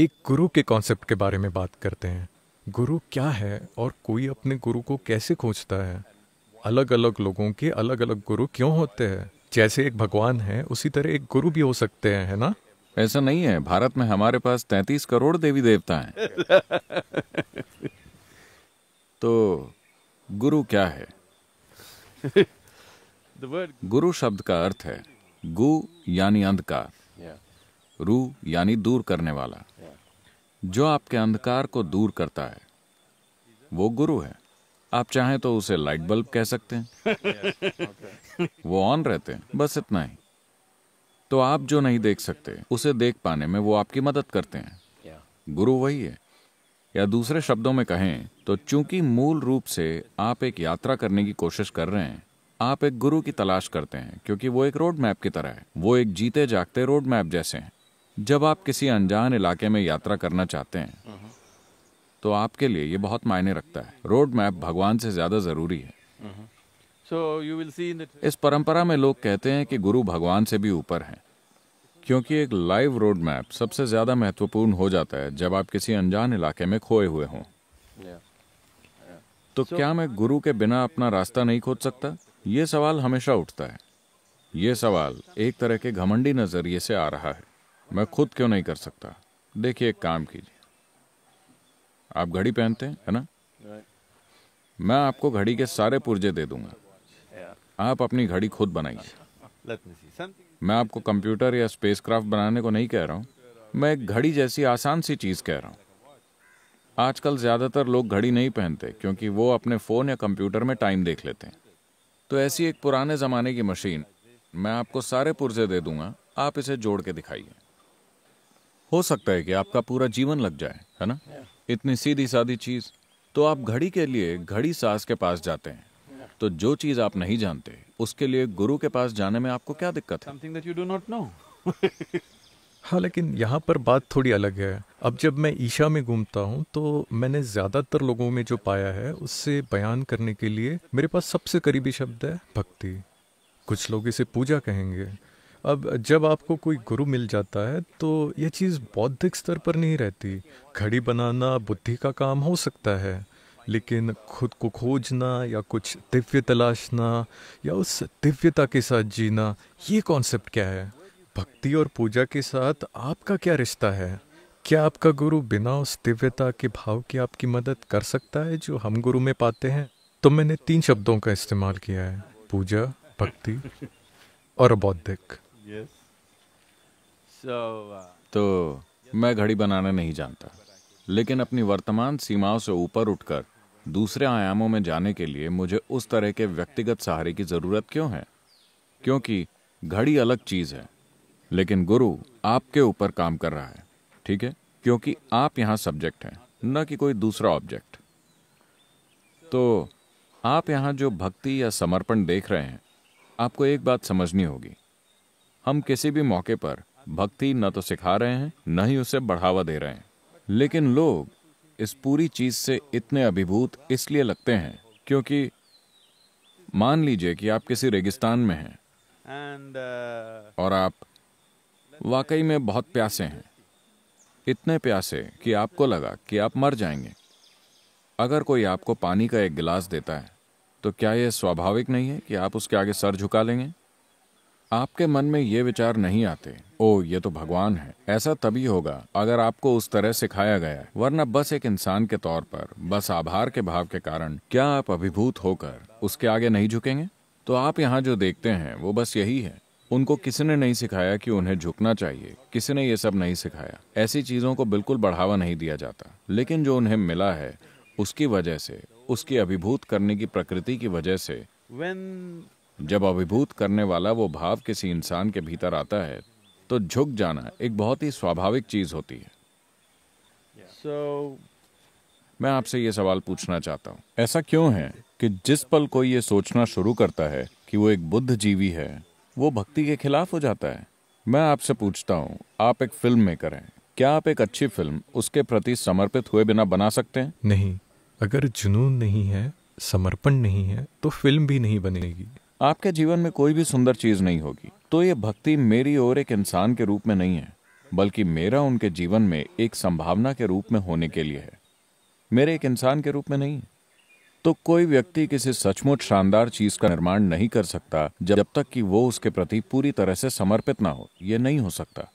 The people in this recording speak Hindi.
एक गुरु के कॉन्सेप्ट के बारे में बात करते हैं गुरु क्या है और कोई अपने गुरु को कैसे खोजता है अलग अलग लोगों के अलग अलग गुरु क्यों होते हैं जैसे एक भगवान है उसी तरह एक गुरु भी हो सकते हैं है ना ऐसा नहीं है भारत में हमारे पास तैतीस करोड़ देवी देवता हैं तो गुरु क्या है गुरु शब्द का अर्थ है गु यानी अंधकार yeah. रू यानी दूर करने वाला जो आपके अंधकार को दूर करता है वो गुरु है आप चाहें तो उसे लाइट बल्ब कह सकते हैं वो ऑन रहते हैं बस इतना ही तो आप जो नहीं देख सकते उसे देख पाने में वो आपकी मदद करते हैं गुरु वही है या दूसरे शब्दों में कहें तो चूंकि मूल रूप से आप एक यात्रा करने की कोशिश कर रहे हैं आप एक गुरु की तलाश करते हैं क्योंकि वो एक रोड मैप की तरह है वो एक जीते जागते रोड मैप जैसे हैं जब आप किसी अनजान इलाके में यात्रा करना चाहते हैं तो आपके लिए ये बहुत मायने रखता है रोड मैप भगवान से ज्यादा जरूरी है इस परंपरा में लोग कहते हैं कि गुरु भगवान से भी ऊपर हैं क्योंकि एक लाइव रोड मैप सबसे ज्यादा महत्वपूर्ण हो जाता है जब आप किसी अनजान इलाके में खोए हुए हों तो क्या मैं गुरु के बिना अपना रास्ता नहीं खोज सकता ये सवाल हमेशा उठता है ये सवाल एक तरह के घमंडी नजरिए से आ रहा है मैं खुद क्यों नहीं कर सकता देखिए एक काम कीजिए आप घड़ी पहनते हैं है ना मैं आपको घड़ी के सारे पुर्जे दे दूंगा आप अपनी घड़ी खुद बनाइए मैं आपको कंप्यूटर या स्पेसक्राफ्ट बनाने को नहीं कह रहा हूँ मैं एक घड़ी जैसी आसान सी चीज़ कह रहा हूँ आजकल ज़्यादातर लोग घड़ी नहीं पहनते क्योंकि वो अपने फ़ोन या कंप्यूटर में टाइम देख लेते हैं तो ऐसी एक पुराने ज़माने की मशीन मैं आपको सारे पुर्जे दे दूंगा आप इसे जोड़ के दिखाइए हो सकता है कि आपका पूरा जीवन लग जाए है ना इतनी सीधी साधी चीज तो आप घड़ी के लिए घड़ी सास के पास जाते हैं तो जो चीज आप नहीं जानते उसके लिए गुरु के पास जाने में आपको क्या दिक्कत है हाँ लेकिन यहाँ पर बात थोड़ी अलग है अब जब मैं ईशा में घूमता हूँ तो मैंने ज़्यादातर लोगों में जो पाया है उससे बयान करने के लिए मेरे पास सबसे करीबी शब्द है भक्ति कुछ लोग इसे पूजा कहेंगे अब जब आपको कोई गुरु मिल जाता है तो यह चीज़ बौद्धिक स्तर पर नहीं रहती घड़ी बनाना बुद्धि का काम हो सकता है लेकिन खुद को खोजना या कुछ दिव्य तलाशना या उस दिव्यता के साथ जीना ये कॉन्सेप्ट क्या है भक्ति और पूजा के साथ आपका क्या रिश्ता है क्या आपका गुरु बिना उस दिव्यता के भाव की आपकी मदद कर सकता है जो हम गुरु में पाते हैं तो मैंने तीन शब्दों का इस्तेमाल किया है पूजा भक्ति और बौद्धिक Uh, तो मैं घड़ी बनाना नहीं जानता लेकिन अपनी वर्तमान सीमाओं से ऊपर उठकर दूसरे आयामों में जाने के लिए मुझे उस तरह के व्यक्तिगत सहारे की जरूरत क्यों है क्योंकि घड़ी अलग चीज है लेकिन गुरु आपके ऊपर काम कर रहा है ठीक है क्योंकि आप यहाँ सब्जेक्ट हैं न कि कोई दूसरा ऑब्जेक्ट तो आप यहाँ जो भक्ति या समर्पण देख रहे हैं आपको एक बात समझनी होगी हम किसी भी मौके पर भक्ति न तो सिखा रहे हैं न ही उसे बढ़ावा दे रहे हैं लेकिन लोग इस पूरी चीज से इतने अभिभूत इसलिए लगते हैं क्योंकि मान लीजिए कि आप किसी रेगिस्तान में हैं uh, और आप वाकई में बहुत प्यासे हैं इतने प्यासे कि आपको लगा कि आप मर जाएंगे अगर कोई आपको पानी का एक गिलास देता है तो क्या यह स्वाभाविक नहीं है कि आप उसके आगे सर झुका लेंगे आपके मन में ये विचार नहीं आते ओ ये तो भगवान है ऐसा तभी होगा अगर आपको उस तरह सिखाया गया है वरना बस एक इंसान के तौर पर बस आभार के भाव के कारण क्या आप अभिभूत होकर उसके आगे नहीं झुकेंगे तो आप यहाँ जो देखते हैं वो बस यही है उनको किसी ने नहीं सिखाया कि उन्हें झुकना चाहिए किसी ने ये सब नहीं सिखाया ऐसी चीजों को बिल्कुल बढ़ावा नहीं दिया जाता लेकिन जो उन्हें मिला है उसकी वजह से उसकी अभिभूत करने की प्रकृति की वजह से When जब अभिभूत करने वाला वो भाव किसी इंसान के भीतर आता है तो झुक जाना एक बहुत ही स्वाभाविक चीज होती है so, मैं आपसे ये सवाल पूछना चाहता हूँ ऐसा क्यों है कि जिस पल कोई ये सोचना शुरू करता है कि वो एक बुद्ध जीवी है वो भक्ति के खिलाफ हो जाता है मैं आपसे पूछता हूँ आप एक फिल्म मेकर हैं क्या आप एक अच्छी फिल्म उसके प्रति समर्पित हुए बिना बना सकते हैं नहीं अगर जुनून नहीं है समर्पण नहीं है तो फिल्म भी नहीं बनेगी आपके जीवन में कोई भी सुंदर चीज नहीं होगी तो ये भक्ति मेरी और एक इंसान के रूप में नहीं है बल्कि मेरा उनके जीवन में एक संभावना के रूप में होने के लिए है मेरे एक इंसान के रूप में नहीं है तो कोई व्यक्ति किसी सचमुच शानदार चीज का निर्माण नहीं कर सकता जब तक कि वो उसके प्रति पूरी तरह से समर्पित ना हो यह नहीं हो सकता